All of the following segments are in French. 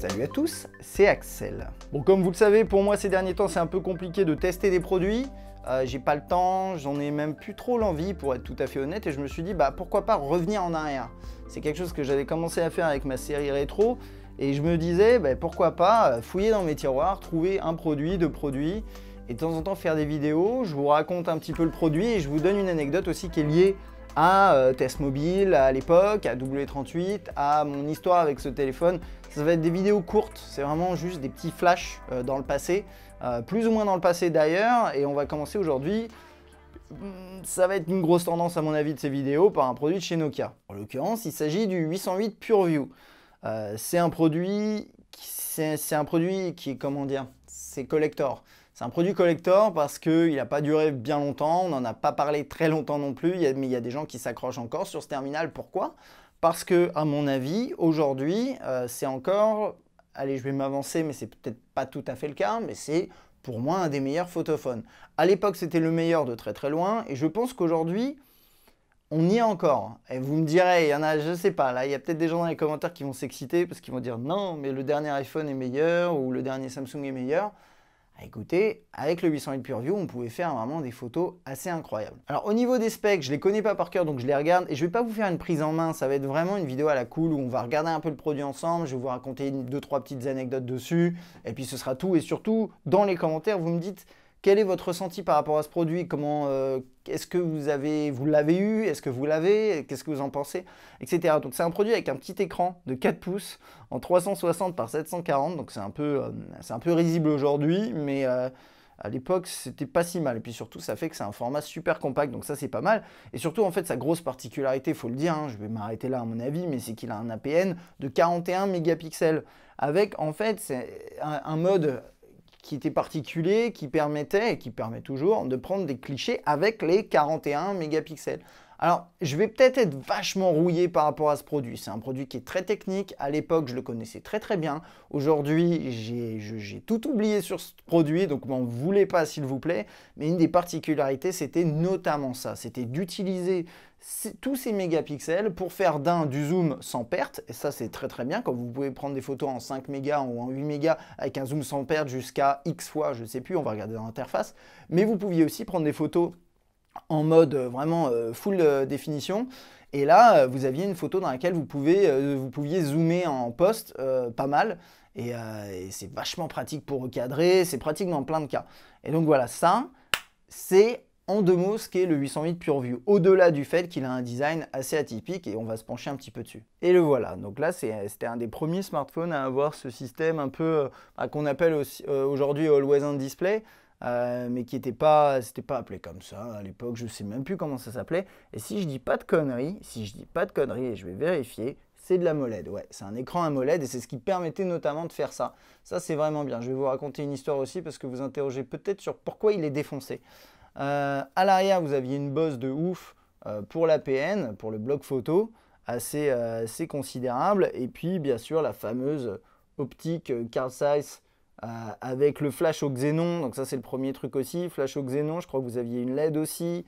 Salut à tous, c'est Axel. Bon, comme vous le savez, pour moi ces derniers temps, c'est un peu compliqué de tester des produits. Euh, j'ai pas le temps, j'en ai même plus trop l'envie pour être tout à fait honnête et je me suis dit bah pourquoi pas revenir en arrière. C'est quelque chose que j'avais commencé à faire avec ma série rétro et je me disais bah, pourquoi pas euh, fouiller dans mes tiroirs, trouver un produit, deux produits et de temps en temps faire des vidéos, je vous raconte un petit peu le produit et je vous donne une anecdote aussi qui est liée à Test euh, Mobile à l'époque, à W38, à mon histoire avec ce téléphone. Ça va être des vidéos courtes, c'est vraiment juste des petits flashs euh, dans le passé, euh, plus ou moins dans le passé d'ailleurs, et on va commencer aujourd'hui. Mm, ça va être une grosse tendance à mon avis de ces vidéos par un produit de chez Nokia. En l'occurrence, il s'agit du 808 PureView. c'est un produit, c'est un produit qui est comment dire, c'est collector. C'est un produit collector parce qu'il n'a pas duré bien longtemps, on n'en a pas parlé très longtemps non plus, mais il y a des gens qui s'accrochent encore sur ce terminal. Pourquoi Parce que, à mon avis, aujourd'hui, euh, c'est encore, allez, je vais m'avancer, mais c'est peut-être pas tout à fait le cas, mais c'est pour moi un des meilleurs photophones. À l'époque, c'était le meilleur de très très loin, et je pense qu'aujourd'hui, on y est encore. Et vous me direz, il y en a, je ne sais pas, là, il y a peut-être des gens dans les commentaires qui vont s'exciter parce qu'ils vont dire non, mais le dernier iPhone est meilleur ou le dernier Samsung est meilleur écoutez, avec le 800 PureView, on pouvait faire vraiment des photos assez incroyables. Alors au niveau des specs, je les connais pas par cœur, donc je les regarde et je vais pas vous faire une prise en main, ça va être vraiment une vidéo à la cool où on va regarder un peu le produit ensemble, je vais vous raconter 2 deux trois petites anecdotes dessus et puis ce sera tout et surtout dans les commentaires, vous me dites quel est votre ressenti par rapport à ce produit Comment euh, est-ce que vous avez l'avez eu Est-ce que vous l'avez Qu'est-ce que vous en pensez Etc. Donc c'est un produit avec un petit écran de 4 pouces en 360 par 740. Donc c'est un peu euh, c'est un peu risible aujourd'hui, mais euh, à l'époque, c'était pas si mal. Et puis surtout, ça fait que c'est un format super compact, donc ça, c'est pas mal. Et surtout, en fait, sa grosse particularité, faut le dire, hein, je vais m'arrêter là à mon avis, mais c'est qu'il a un APN de 41 mégapixels. Avec, en fait, c'est un mode qui était particulier, qui permettait, et qui permet toujours, de prendre des clichés avec les 41 mégapixels. Alors, je vais peut-être être vachement rouillé par rapport à ce produit. C'est un produit qui est très technique. À l'époque, je le connaissais très très bien. Aujourd'hui, j'ai tout oublié sur ce produit, donc m'en voulez pas s'il vous plaît. Mais une des particularités, c'était notamment ça. C'était d'utiliser tous ces mégapixels pour faire d'un du zoom sans perte. Et ça, c'est très très bien. Quand vous pouvez prendre des photos en 5 mégas ou en 8 mégas avec un zoom sans perte jusqu'à X fois, je ne sais plus, on va regarder dans l'interface. Mais vous pouviez aussi prendre des photos en mode euh, vraiment euh, full euh, définition. Et là, vous aviez une photo dans laquelle vous, pouvez, vous pouviez zoomer en poste pas mal. Et, c'est vachement pratique pour recadrer, c'est pratique dans plein de cas. Et donc voilà, ça, c'est en deux mots ce qu'est le 808 PureView, au-delà du fait qu'il a un design assez atypique et on va se pencher un petit peu dessus. Et le voilà, donc là c'était un des premiers smartphones à avoir ce système un peu bah, qu'on appelle aujourd'hui Always On Display, euh, mais qui n'était pas, pas appelé comme ça à l'époque, je ne sais même plus comment ça s'appelait. Et si je dis pas de conneries, si je dis pas de conneries, et je vais vérifier, c'est de la molette. ouais, c'est un écran AMOLED et c'est ce qui permettait notamment de faire ça. Ça c'est vraiment bien, je vais vous raconter une histoire aussi parce que vous interrogez peut-être sur pourquoi il est défoncé. Euh, à l'arrière, vous aviez une bosse de ouf euh, pour pour l'APN, pour le bloc photo, assez, assez considérable. Et puis, bien sûr, la fameuse optique Carl Zeiss euh, avec le flash au xénon, donc ça c'est le premier truc aussi, flash au xénon, je crois que vous aviez une LED aussi,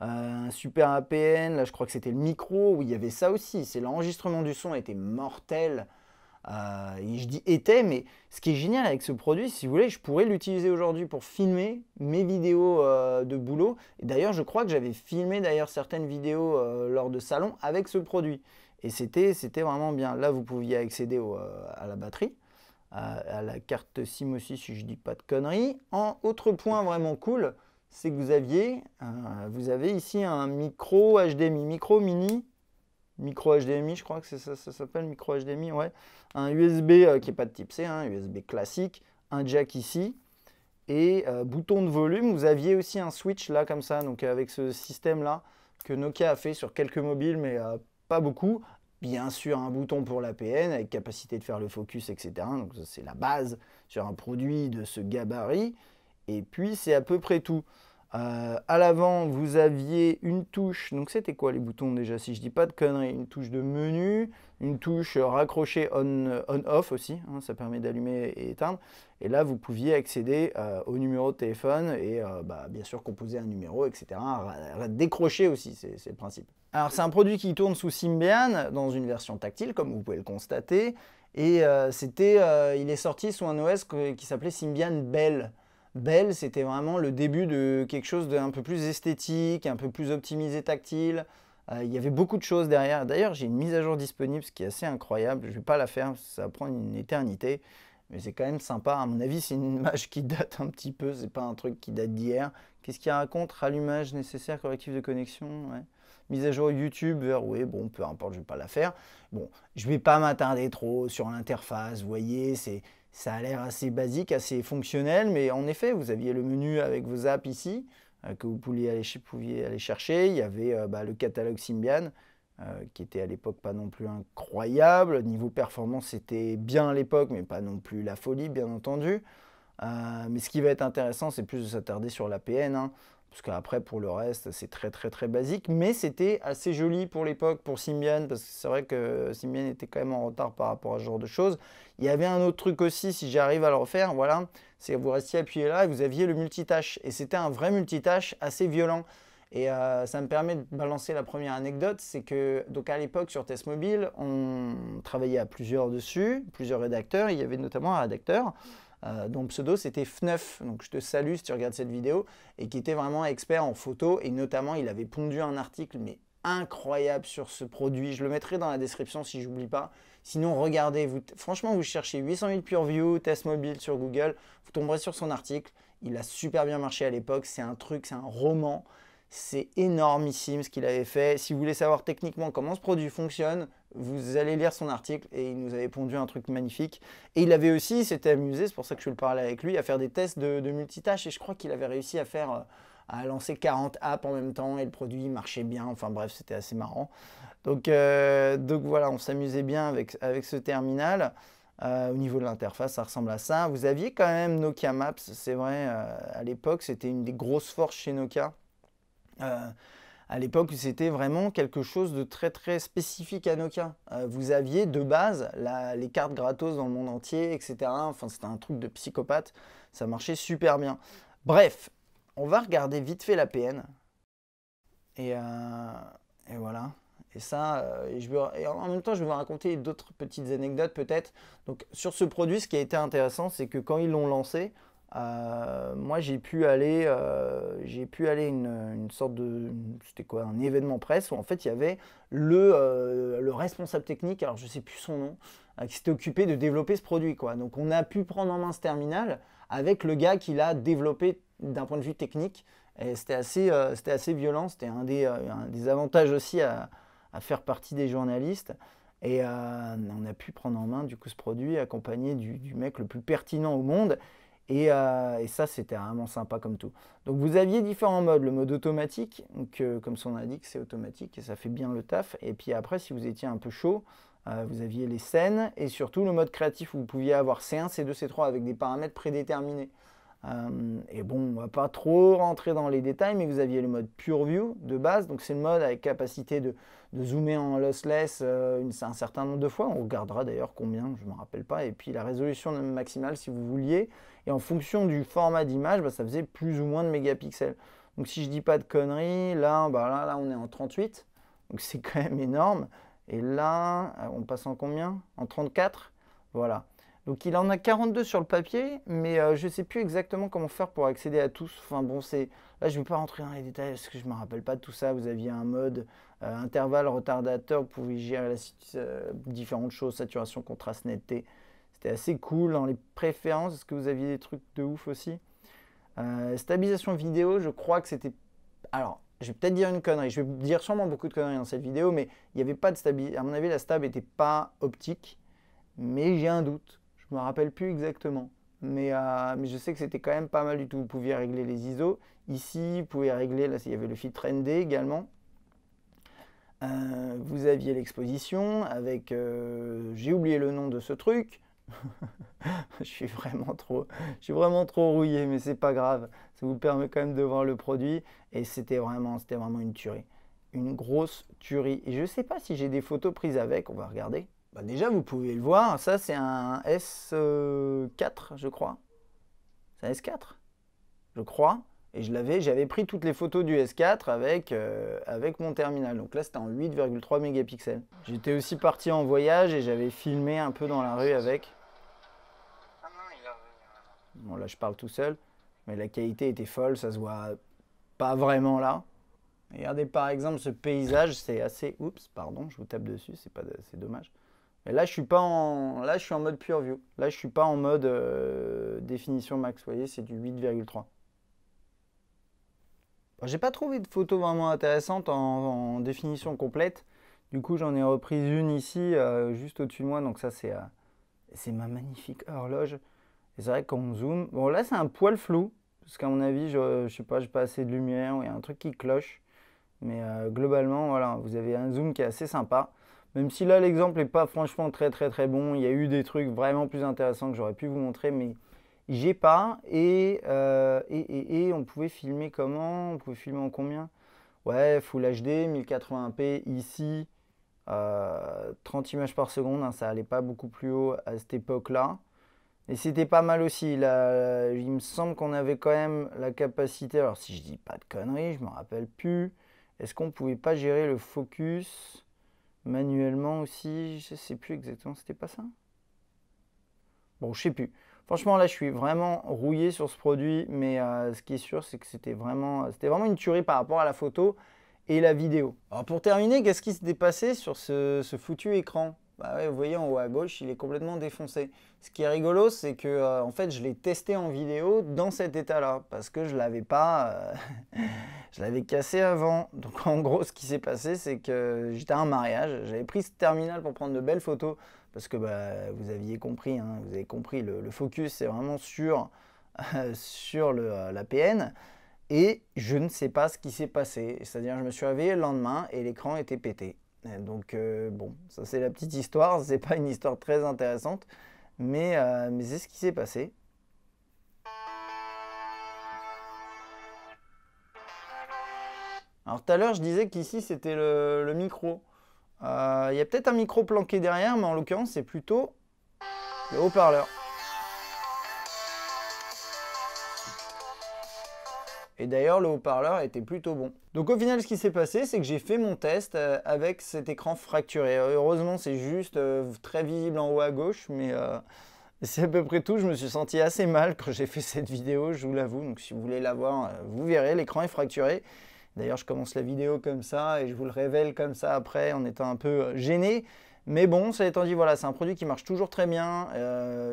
euh, un super APN, là je crois que c'était le micro, où il y avait ça aussi, c'est l'enregistrement du son était mortel, euh, et je dis était, mais ce qui est génial avec ce produit, si vous voulez, je pourrais l'utiliser aujourd'hui pour filmer mes vidéos de boulot. D'ailleurs, je crois que j'avais filmé d'ailleurs certaines vidéos lors de salon avec ce produit. Et c'était vraiment bien. Là, vous pouviez accéder à la batterie à, la carte SIM aussi, si je dis pas de conneries. En autre point vraiment cool, c'est que vous aviez, euh, vous avez ici un micro HDMI, micro mini, micro HDMI, je crois que ça, ça s'appelle, micro HDMI, ouais. Un USB euh, qui n'est pas de type C, un hein, USB classique, un jack ici, et euh, bouton de volume. Vous aviez aussi un switch là, comme ça, donc avec ce système là que Nokia a fait sur quelques mobiles, mais pas beaucoup, bien sûr un bouton pour l'APN avec capacité de faire le focus, etc. Donc c'est la base sur un produit de ce gabarit. Et puis c'est à peu près tout. Euh, à l'avant, vous aviez une touche, donc c'était quoi les boutons déjà si je dis pas de conneries Une touche de menu, une touche euh, raccrochée on-off euh, aussi, hein, ça permet d'allumer et éteindre. Et là, vous pouviez accéder au numéro de téléphone et bah, bien sûr composer un numéro, etc. Décrocher aussi, c'est le principe. Alors c'est un produit qui tourne sous Symbian dans une version tactile, comme vous pouvez le constater. Et c'était, il est sorti sous un OS qui s'appelait Symbian Bell. Belle, c'était vraiment le début de quelque chose d'un peu plus esthétique, un peu plus optimisé tactile. Euh, il y avait beaucoup de choses derrière. D'ailleurs, j'ai une mise à jour disponible, ce qui est assez incroyable. Je ne vais pas la faire, ça va prendre une éternité. Mais c'est quand même sympa. À mon avis, c'est une image qui date un petit peu. C'est pas un truc qui date d'hier. Qu'est-ce qu'il raconte Rallumage nécessaire, correctif de connexion Mise à jour YouTube Oui, bon, peu importe, je ne vais pas la faire. Bon, je ne vais pas m'attarder trop sur l'interface. Vous voyez, c'est ça a l'air assez basique, assez fonctionnel, mais en effet, vous aviez le menu avec vos apps ici, euh, que vous pouviez aller, chercher. Il y avait euh, bah, le catalogue Symbian, euh, qui était à l'époque pas non plus incroyable. Niveau performance, c'était bien à l'époque, mais pas non plus la folie, bien entendu. mais ce qui va être intéressant, c'est plus de s'attarder sur l'APN. Hein. Parce qu'après, pour le reste, c'est très très très basique, mais c'était assez joli pour l'époque, pour Symbian, parce que c'est vrai que Symbian était quand même en retard par rapport à ce genre de choses. Il y avait un autre truc aussi, si j'arrive à le refaire, voilà, c'est que vous restiez appuyé là et vous aviez le multitâche. Et c'était un vrai multitâche assez violent. Et euh, ça me permet de balancer la première anecdote, c'est que donc à l'époque sur Test Mobile, on travaillait à plusieurs dessus, plusieurs rédacteurs, il y avait notamment un rédacteur euh, dont pseudo c'était Fneuf, donc je te salue si tu regardes cette vidéo, et qui était vraiment expert en photo, et notamment il avait pondu un article, mais incroyable sur ce produit, je le mettrai dans la description si j'oublie pas. Sinon, regardez, vous, franchement, vous cherchez 800 000 PureView, test mobile sur Google, vous tomberez sur son article, il a super bien marché à l'époque, c'est un truc, c'est un roman, c'est énormissime ce qu'il avait fait. Si vous voulez savoir techniquement comment ce produit fonctionne, vous allez lire son article et il nous avait pondu un truc magnifique. Et il avait aussi, il s'était amusé, c'est pour ça que je le parler avec lui, à faire des tests de, de et je crois qu'il avait réussi à faire euh, à lancer 40 apps en même temps et le produit marchait bien. Enfin bref, c'était assez marrant. Donc, euh, donc voilà, on s'amusait bien avec, avec ce terminal. Euh, au niveau de l'interface, ça ressemble à ça. Vous aviez quand même Nokia Maps, c'est vrai, à l'époque, c'était une des grosses forces chez Nokia. À l'époque, c'était vraiment quelque chose de très très spécifique à Nokia. Euh, vous aviez de base les cartes gratos dans le monde entier, etc. Enfin, c'était un truc de psychopathe. Ça marchait super bien. Bref, on va regarder vite fait la PN. Euh, et, voilà. Et ça, euh, en même temps, je vais vous raconter d'autres petites anecdotes peut-être. Donc, sur ce produit, ce qui a été intéressant, c'est que quand ils l'ont lancé, euh, moi, j'ai pu aller, euh, j'ai pu aller une, sorte de, c'était quoi, un événement presse où en fait il y avait le, euh, responsable technique, alors je sais plus son nom, euh, qui s'était occupé de développer ce produit, quoi. Donc on a pu prendre en main ce terminal avec le gars qui l'a développé d'un point de vue technique. Et c'était assez, c'était assez violent. C'était un des, avantages aussi à, faire partie des journalistes. Et on a pu prendre en main du coup ce produit accompagné du mec le plus pertinent au monde euh, et, ça, c'était vraiment sympa comme tout. Donc vous aviez différents modes. Le mode automatique, donc, euh, comme son indique, c'est automatique et ça fait bien le taf. Et puis après, si vous étiez un peu chaud, euh, vous aviez les scènes et surtout le mode créatif où vous pouviez avoir C1, C2, C3 avec des paramètres prédéterminés. Euh, et bon, on va pas trop rentrer dans les détails, mais vous aviez le mode Pure View de base. Donc c'est le mode avec capacité de, zoomer en lossless euh, un certain nombre de fois. On regardera d'ailleurs combien, je ne me rappelle pas. Et puis la résolution maximale si vous vouliez. Et en fonction du format d'image, bah, ça faisait plus ou moins de mégapixels. Donc si je dis pas de conneries, là, bah, là on est en 38. Donc c'est quand même énorme. Et là, euh, on passe en combien En 34 Voilà. Donc il en a 42 sur le papier, mais euh, je ne sais plus exactement comment faire pour accéder à tous. Enfin bon, c'est là je ne vais pas rentrer dans les détails parce que je ne me rappelle pas de tout ça. Vous aviez un mode euh, intervalle, retardateur, vous pouviez gérer euh, différentes choses, saturation, contraste, netteté. C'était assez cool dans les préférences. Est-ce que vous aviez des trucs de ouf aussi Stabilisation vidéo, je crois que c'était... Alors, je vais peut-être dire une connerie. Je vais dire sûrement beaucoup de conneries dans cette vidéo, mais il n'y avait pas de stabilité. À mon avis, la stab n'était pas optique. Mais j'ai un doute je me rappelle plus exactement. Mais, euh, mais je sais que c'était quand même pas mal du tout. Vous pouviez régler les ISO. Ici, vous pouvez régler, là, s'il y avait le filtre ND également. Euh, vous aviez l'exposition avec, euh, j'ai oublié le nom de ce truc. je suis vraiment trop, je suis vraiment trop rouillé, mais c'est pas grave. Ça vous permet quand même de voir le produit et c'était vraiment, c'était vraiment une tuerie, une grosse tuerie. Et je sais pas si j'ai des photos prises avec. On va regarder. Bah, déjà, vous pouvez le voir, ça c'est un S4, je crois. C'est un S4, je crois. Et je l'avais, j'avais pris toutes les photos du S4 avec, euh, avec mon terminal. Donc là, c'était en 8,3 mégapixels. J'étais aussi parti en voyage et j'avais filmé un peu dans la rue avec. Ah bon, là, je parle tout seul. Mais la qualité était folle, ça se voit pas vraiment là. Regardez par exemple ce paysage, c'est assez... Oups, pardon, je vous tape dessus, c'est pas... dommage là, je suis pas en, là, je suis en mode pure view. Là, je suis pas en mode euh, définition max. Vous voyez, c'est du 8,3. J'ai pas trouvé de photo vraiment intéressante en, définition complète. Du coup, j'en ai repris une ici, euh, juste au-dessus de moi. Donc ça, euh, c'est ma magnifique horloge. Et c'est vrai qu'on quand zoome... Bon, là, c'est un poil flou. Parce qu'à mon avis, je, ne sais pas, je pas assez de lumière. Il y a un truc qui cloche. Mais globalement, voilà, vous avez un zoom qui est assez sympa. Même si là, l'exemple n'est pas franchement très très très bon. Il y a eu des trucs vraiment plus intéressants que j'aurais pu vous montrer, mais j'ai pas. Et, euh, et, on pouvait filmer comment On pouvait filmer en combien Ouais, Full HD, 1080p ici, 30 euh, images par seconde. Hein, ça n'allait pas beaucoup plus haut à cette époque-là. Et c'était pas mal aussi. il me semble qu'on avait quand même la capacité. Alors, si je dis pas de conneries, je ne me rappelle plus. Est-ce qu'on pouvait pas gérer le focus Manuellement aussi, je sais plus exactement, c'était pas ça Bon, je sais plus. Franchement, là, je suis vraiment rouillé sur ce produit, mais euh, ce qui est sûr, c'est que c'était vraiment, c'était vraiment une tuerie par rapport à la photo et la vidéo. Alors pour terminer, qu'est-ce qui s'est passé sur ce foutu écran bah vous voyez en haut à gauche, il est complètement défoncé. Ce qui est rigolo, c'est que euh, en fait, je l'ai testé en vidéo dans cet état-là, parce que je l'avais pas, euh, je l'avais cassé avant. Donc en gros, ce qui s'est passé, c'est que j'étais à un mariage, j'avais pris ce terminal pour prendre de belles photos, parce que bah, vous aviez compris, hein, vous avez compris, le, focus c'est vraiment sur euh, sur l'APN. Et je ne sais pas ce qui s'est passé. C'est-à-dire, je me suis réveillé le lendemain et l'écran était pété donc euh, bon, ça c'est la petite histoire, c'est pas une histoire très intéressante, euh, mais, c'est ce qui s'est passé. Alors tout à l'heure je disais qu'ici c'était le, micro. Euh, il y a peut-être un micro planqué derrière, mais en l'occurrence c'est plutôt le haut-parleur. Et d'ailleurs, le haut-parleur était plutôt bon. Donc au final, ce qui s'est passé, c'est que j'ai fait mon test euh, avec cet écran fracturé. Euh, heureusement, c'est juste euh, très visible en haut à gauche, mais... C'est à peu près tout, je me suis senti assez mal quand j'ai fait cette vidéo, je vous l'avoue. Donc si vous voulez la voir, vous verrez, l'écran est fracturé. D'ailleurs, je commence la vidéo comme ça et je vous le révèle comme ça après en étant un peu gêné. Mais bon, ça étant dit, voilà, c'est un produit qui marche toujours très bien.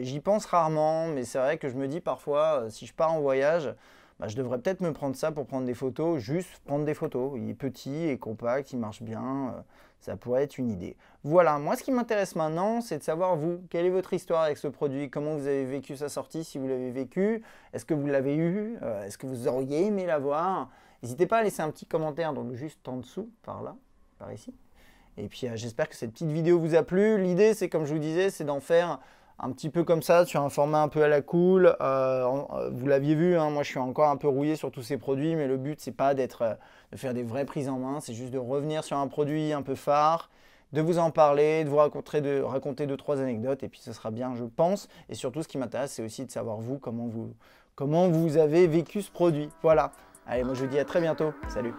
J'y pense rarement, mais c'est vrai que je me dis parfois, si je pars en voyage, bah, je devrais peut-être me prendre ça pour prendre des photos, juste prendre des photos. Il est petit et compact, il marche bien, euh, ça pourrait être une idée. Voilà, moi ce qui m'intéresse maintenant, c'est de savoir vous, quelle est votre histoire avec ce produit, comment vous avez vécu sa sortie, si vous l'avez vécu, est-ce que vous l'avez eu, euh, est-ce que vous auriez aimé l'avoir N'hésitez pas à laisser un petit commentaire, donc juste en dessous, par là, par ici. Et puis euh, j'espère que cette petite vidéo vous a plu. L'idée, c'est comme je vous disais, c'est d'en faire un petit peu comme ça, sur un format un peu à la cool. Euh, euh, vous l'aviez vu, hein, moi je suis encore un peu rouillé sur tous ces produits, mais le but c'est pas d'être, euh, de faire des vraies prises en main, c'est juste de revenir sur un produit un peu phare, de vous en parler, de vous raconter, de, raconter deux, trois anecdotes, et puis ce sera bien, je pense. Et surtout, ce qui m'intéresse, c'est aussi de savoir vous comment, vous, comment vous avez vécu ce produit. Voilà. Allez, moi je vous dis à très bientôt. Salut.